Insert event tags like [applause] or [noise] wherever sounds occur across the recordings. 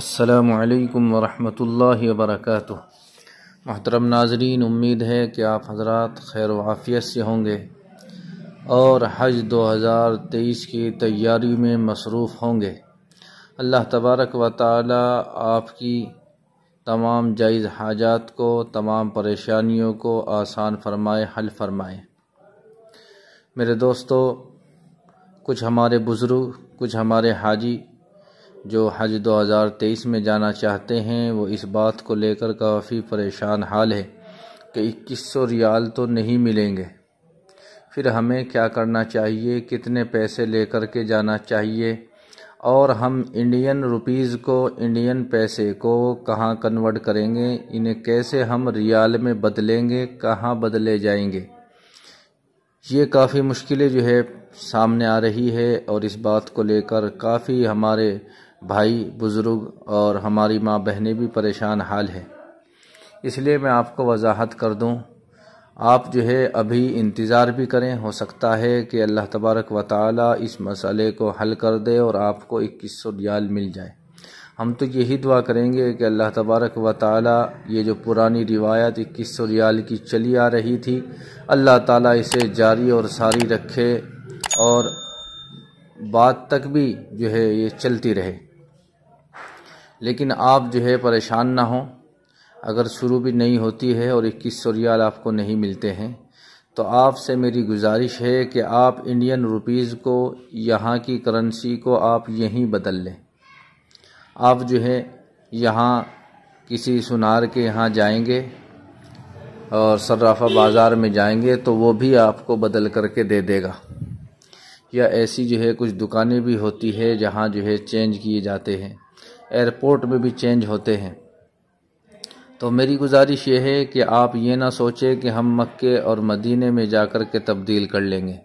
असलकम वरहमल वरक मोहतरम नाजरीन उम्मीद है कि आप हजरात खैर वाफ़ियत से होंगे और हज 2023 की तैयारी में मसरूफ़ होंगे अल्लाह तबारक व ताली आपकी तमाम जायज़ हाजात को तमाम परेशानियों को आसान फरमाए हल फरमाए मेरे दोस्तों कुछ हमारे बुज़ुर्ग कुछ हमारे हाजी जो हज 2023 में जाना चाहते हैं वो इस बात को लेकर काफ़ी परेशान हाल है कि इक्कीस सौ रियाल तो नहीं मिलेंगे फिर हमें क्या करना चाहिए कितने पैसे लेकर के जाना चाहिए और हम इंडियन रुपीज़ को इंडियन पैसे को कहाँ कन्वर्ट करेंगे इन्हें कैसे हम रियाल में बदलेंगे कहाँ बदले जाएंगे ये काफ़ी मुश्किलें जो है सामने आ रही है और इस बात को लेकर काफ़ी हमारे भाई बुज़ुर्ग और हमारी माँ बहनें भी परेशान हाल हैं इसलिए मैं आपको वजाहत कर दूँ आप जो है अभी इंतज़ार भी करें हो सकता है कि अल्लाह तबारक व ताली इस मसले को हल कर दे और आपको इक्कीस सौ रियाल मिल जाए हम तो यही दुआ करेंगे कि अल्लाह तबारक व ताली ये जो पुरानी रिवायत इक्कीस सौ रियाल की चली आ रही थी अल्लाह ताला इसे जारी और सारी रखे और बाद तक भी जो है ये चलती रहे लेकिन आप जो है परेशान ना हो अगर शुरू भी नहीं होती है और इक्कीस सौ रियाल आपको नहीं मिलते हैं तो आपसे मेरी गुजारिश है कि आप इंडियन रुपीज़ को यहाँ की करेंसी को आप यहीं बदल लें आप जो है यहाँ किसी सुनार के यहाँ जाएंगे और सर्राफा बाज़ार में जाएंगे तो वो भी आपको बदल करके दे देगा या ऐसी जो है कुछ दुकानें भी होती है जहाँ जो है चेंज किए जाते हैं एयरपोर्ट में भी चेंज होते हैं तो मेरी गुजारिश ये है कि आप ये ना सोचें कि हम मक्के और मदीने में जा कर के तब्दील कर लेंगे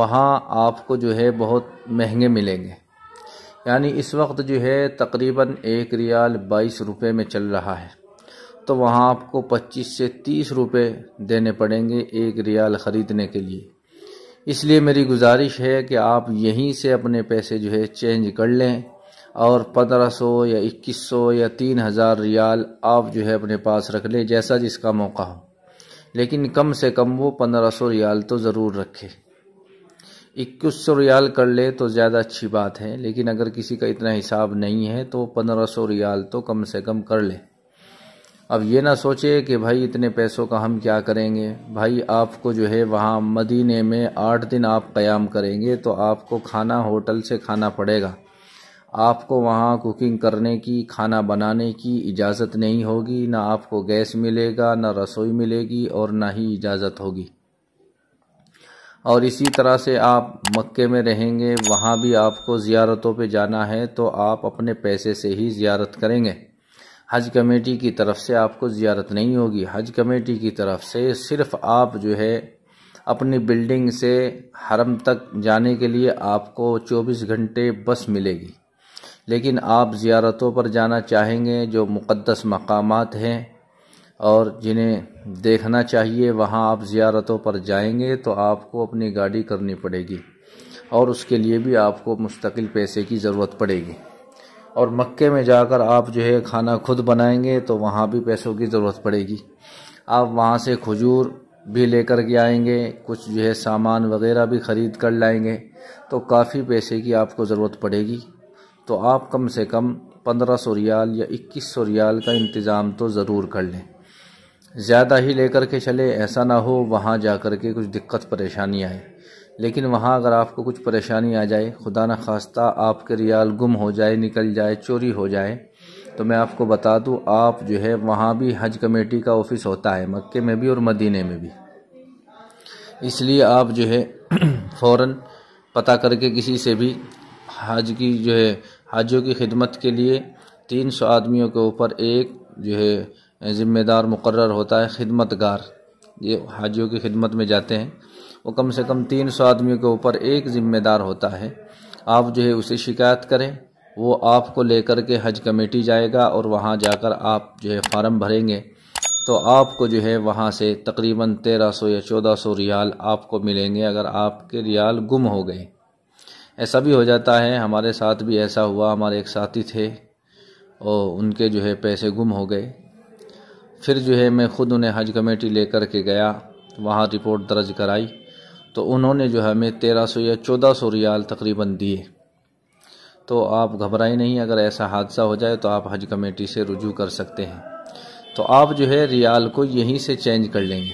वहाँ आपको जो है बहुत महंगे मिलेंगे यानी इस वक्त जो है तकरीबन एक रियाल बाईस रुपये में चल रहा है तो वहाँ आपको पच्चीस से तीस रुपये देने पड़ेंगे एक रियाल ख़रीदने के लिए इसलिए मेरी गुजारिश है कि आप यहीं से अपने पैसे जो है चेंज कर लें और पंद्रह सौ या इक्कीस सौ या तीन हज़ार रियाल आप जो है अपने पास रख लें जैसा जिसका मौका हो लेकिन कम से कम वो पंद्रह सौ रियाल तो ज़रूर रखे इक्कीस सौ रियाल कर ले तो ज़्यादा अच्छी बात है लेकिन अगर किसी का इतना हिसाब नहीं है तो पंद्रह सौ रियाल तो कम से कम कर ले अब ये ना सोचे कि भाई इतने पैसों का हम क्या करेंगे भाई आपको जो है वहाँ मदीने में आठ दिन आप क़याम करेंगे तो आपको खाना होटल से खाना पड़ेगा आपको वहाँ कुकिंग करने की खाना बनाने की इजाज़त नहीं होगी ना आपको गैस मिलेगा ना रसोई मिलेगी और ना ही इजाज़त होगी और इसी तरह से आप मक्के में रहेंगे वहाँ भी आपको ज़ियारतों पे जाना है तो आप अपने पैसे से ही ज़ियारत करेंगे हज कमेटी की तरफ से आपको ज़ियारत नहीं होगी हज कमेटी की तरफ से सिर्फ़ आप जो है अपनी बिल्डिंग से हरम तक जाने के लिए आपको 24 घंटे बस मिलेगी लेकिन आप ज़्यारतों पर जाना चाहेंगे जो मुक़दस मकाम हैं और जिन्हें देखना चाहिए वहाँ आप ज़्यारतों पर जाएंगे तो आपको अपनी गाड़ी करनी पड़ेगी और उसके लिए भी आपको मुस्तकिल पैसे की ज़रूरत पड़ेगी और मक्के में जाकर आप जो है खाना खुद बनाएंगे तो वहाँ भी पैसों की ज़रूरत पड़ेगी आप वहाँ से खजूर भी लेकर के आएंगे कुछ जो है सामान वगैरह भी ख़रीद कर लाएंगे तो काफ़ी पैसे की आपको ज़रूरत पड़ेगी तो आप कम से कम पंद्रह सौ रियाल या इक्कीस सौ रियाल का इंतज़ाम तो ज़रूर कर लें ज़्यादा ही लेकर के चले ऐसा ना हो वहाँ जा कर के कुछ दिक्कत परेशानी आए लेकिन वहाँ अगर आपको कुछ परेशानी आ जाए खुदा न खास्ता आपके रियाल गुम हो जाए निकल जाए चोरी हो जाए तो मैं आपको बता दूँ आप जो है वहाँ भी हज कमेटी का ऑफ़िस होता है मक्के में भी और मदीने में भी इसलिए आप जो है [clears throat] फ़ौर पता करके किसी से भी हज की जो है हाजियों की खिदमत के लिए तीन सौ आदमियों के ऊपर एक जो है ज़िम्मेदार मुकर होता है खिदमतगार ये हाजियों की खिदमत में जाते हैं वो कम से कम तीन सौ आदमियों के ऊपर एक ज़िम्मेदार होता है आप जो है उसे शिकायत करें वो आपको लेकर के हज कमेटी जाएगा और वहाँ जाकर आप जो है फार्म भरेंगे तो आपको जो है वहाँ से तकरीबन तेरह सौ या चौदह सौ रियाल आपको मिलेंगे अगर आपके रियाल गुम हो गए ऐसा भी हो जाता है हमारे साथ भी ऐसा हुआ हमारे एक साथी थे और उनके जो है पैसे गुम हो गए फिर जो है मैं ख़ुद उन्हें हज कमेटी लेकर के गया वहाँ रिपोर्ट दर्ज कराई तो उन्होंने जो है हमें तेरह सौ या चौदह सौ रियाल तकरीबन दिए तो आप घबराए नहीं अगर ऐसा हादसा हो जाए तो आप हज कमेटी से रुजू कर सकते हैं तो आप जो है रियाल को यहीं से चेंज कर लेंगे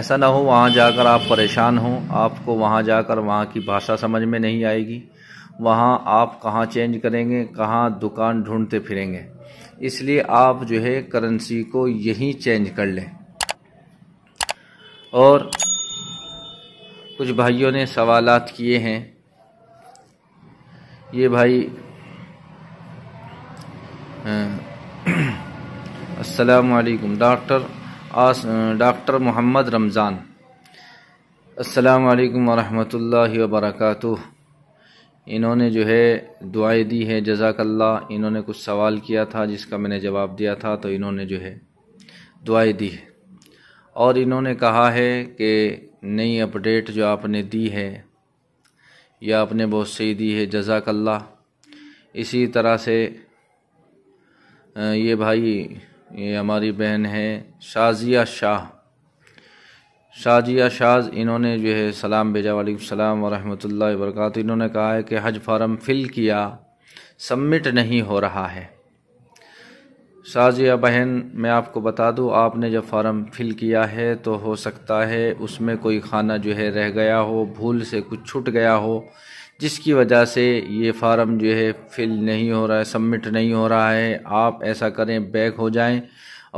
ऐसा ना हो वहाँ जाकर आप परेशान हो आपको वहाँ जाकर वहाँ की भाषा समझ में नहीं आएगी वहाँ आप कहाँ चेंज करेंगे कहाँ दुकान ढूंढते फिरेंगे इसलिए आप जो है करेंसी को यहीं चेंज कर लें और कुछ भाइयों ने सवाल किए हैं ये भाई [clears throat] अस्सलाम वालेकुम डॉक्टर आस डॉक्टर मोहम्मद रमज़ान अल्लाम वरहमतुल्लाहि वर्क इन्होंने जो है दुआएँ दी है जजाकल्ला इन्होंने कुछ सवाल किया था जिसका मैंने जवाब दिया था तो इन्होंने जो है दुआएँ दी है और इन्होंने कहा है कि नई अपडेट जो आपने दी है या आपने बहुत सही दी है जजाकल्ला इसी तरह से ये भाई ये हमारी बहन है शाजिया शाह शाजिया शाह इन्होंने जो है सलाम भेजा वाले सलाम वरहमतुल्ला वरक इन्होंने कहा है कि हज फार्म फिल किया सबमिट नहीं हो रहा है शाजिया बहन मैं आपको बता दूं आपने जब फार्म फिल किया है तो हो सकता है उसमें कोई खाना जो है रह गया हो भूल से कुछ छूट गया हो जिसकी वजह से ये फार्म जो है फिल नहीं हो रहा है सबमिट नहीं हो रहा है आप ऐसा करें बैक हो जाएं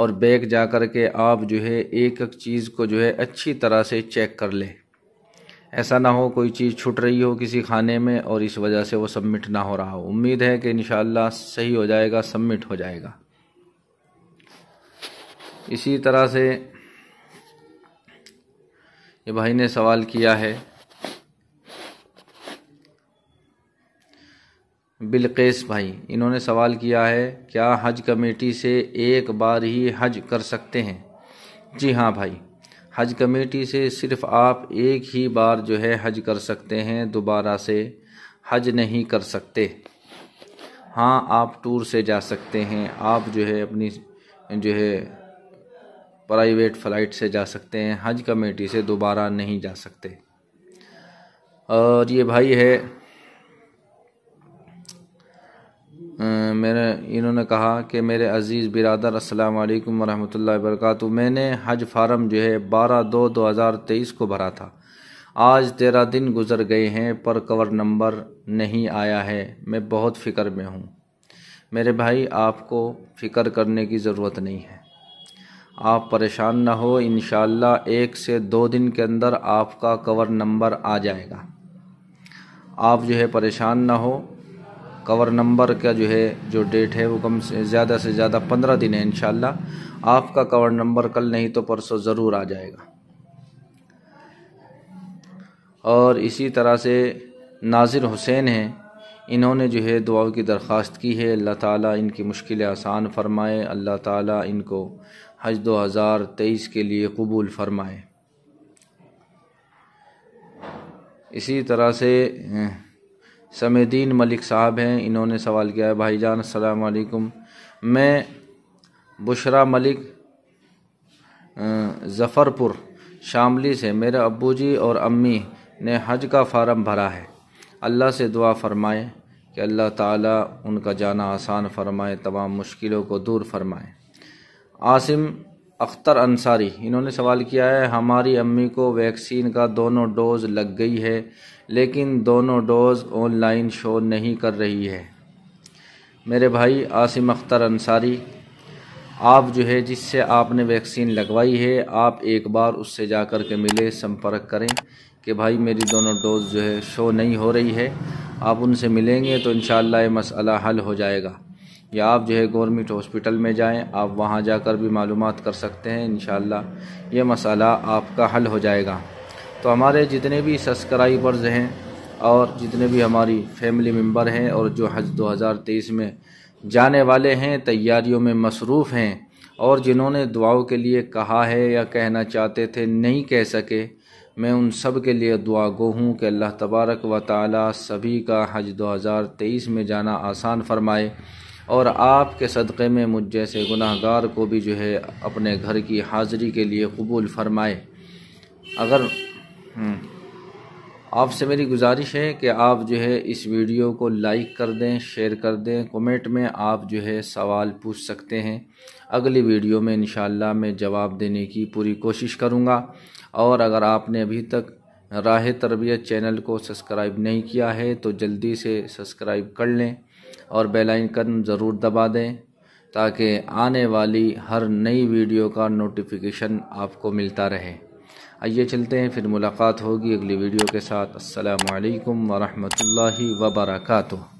और बैक जा कर के आप जो है एक एक चीज़ को जो है अच्छी तरह से चेक कर लें ऐसा ना हो कोई चीज़ छूट रही हो किसी खाने में और इस वजह से वो सबमिट ना हो रहा हो उम्मीद है कि इन सही हो जाएगा सबमिट हो जाएगा इसी तरह से ये भाई ने सवाल किया है बिलकेस भाई इन्होंने सवाल किया है क्या हज कमेटी से एक बार ही हज कर सकते हैं जी हाँ भाई हज कमेटी से सिर्फ आप एक ही बार जो है हज कर सकते हैं दोबारा से हज नहीं कर सकते हाँ आप टूर से जा सकते हैं आप जो है अपनी जो है प्राइवेट फ़्लाइट से जा सकते हैं हज कमेटी से दोबारा नहीं जा सकते और ये भाई है मेरे इन्होंने कहा कि मेरे अज़ीज़ बिरदर अस्सलाम वालेकुम वरहमतुल्लाहि मैंने हज फारम जो है बारह दो दो हज़ार तेईस को भरा था आज तेरह दिन गुजर गए हैं पर कवर नंबर नहीं आया है मैं बहुत फ़िक्र में हूँ मेरे भाई आपको फ़िक्र करने की ज़रूरत नहीं है आप परेशान ना हो इन एक से दो दिन के अंदर आपका कवर नंबर आ जाएगा आप जो है परेशान ना हो कवर नंबर का जो है जो डेट है वो कम से ज़्यादा से ज़्यादा पंद्रह दिन है इन आपका कवर नंबर कल नहीं तो परसों ज़रूर आ जाएगा और इसी तरह से नाजिर हुसैन हैं इन्होंने जो है दुआ की दरख्वास्त की है अल्लाह ताला इनकी मुश्किल आसान फरमाए अल्लाह ताला इनको हज 2023 के लिए कबूल फरमाए इसी तरह से समेदीन मलिक साहब हैं इन्होंने सवाल किया है भाईजान असलकुम मैं बुशरा मलिक ज़फ़रपुर शामली से मेरे अबू जी और अम्मी ने हज का फारम भरा है अल्लाह से दुआ फरमाएँ कि अल्लाह ताला उनका जाना आसान फरमाए तमाम मुश्किलों को दूर फरमाए आसिम अख्तर अंसारी इन्होंने सवाल किया है हमारी अम्मी को वैक्सीन का दोनों डोज़ लग गई है लेकिन दोनों डोज़ ऑनलाइन शो नहीं कर रही है मेरे भाई आसिम अख्तर अंसारी आप जो है जिससे आपने वैक्सीन लगवाई है आप एक बार उससे जा कर के मिले संपर्क करें कि भाई मेरी दोनों डोज़ जो है शो नहीं हो रही है आप उनसे मिलेंगे तो इन मसला हल हो जाएगा या आप जो है गवर्नमेंट हॉस्पिटल में जाएं आप वहां जाकर भी मालूम कर सकते हैं इन ये मसाला आपका हल हो जाएगा तो हमारे जितने भी सब्सक्राइबर्स हैं और जितने भी हमारी फैमिली मेम्बर हैं और जो हज 2023 में जाने वाले हैं तैयारियों में मसरूफ़ हैं और जिन्होंने दुआओं के लिए कहा है या कहना चाहते थे नहीं कह सके मैं उन सब के लिए दुआ गो हूँ कि अल्लाह तबारक व ताली सभी का हज 2023 में जाना आसान फरमाए और आपके सदक़े में मुझ जैसे गुनाहगार को भी जो है अपने घर की हाज़री के लिए कबूल फरमाए अगर हम्म। आपसे मेरी गुजारिश है कि आप जो है इस वीडियो को लाइक कर दें शेयर कर दें कमेंट में आप जो है सवाल पूछ सकते हैं अगली वीडियो में इन मैं जवाब देने की पूरी कोशिश करूँगा और अगर आपने अभी तक राह तरबियत चैनल को सब्सक्राइब नहीं किया है तो जल्दी से सब्सक्राइब कर लें और बेल आइकन ज़रूर दबा दें ताकि आने वाली हर नई वीडियो का नोटिफिकेशन आपको मिलता रहे आइए चलते हैं फिर मुलाकात होगी अगली वीडियो के साथ असलकम वरहमल वर्का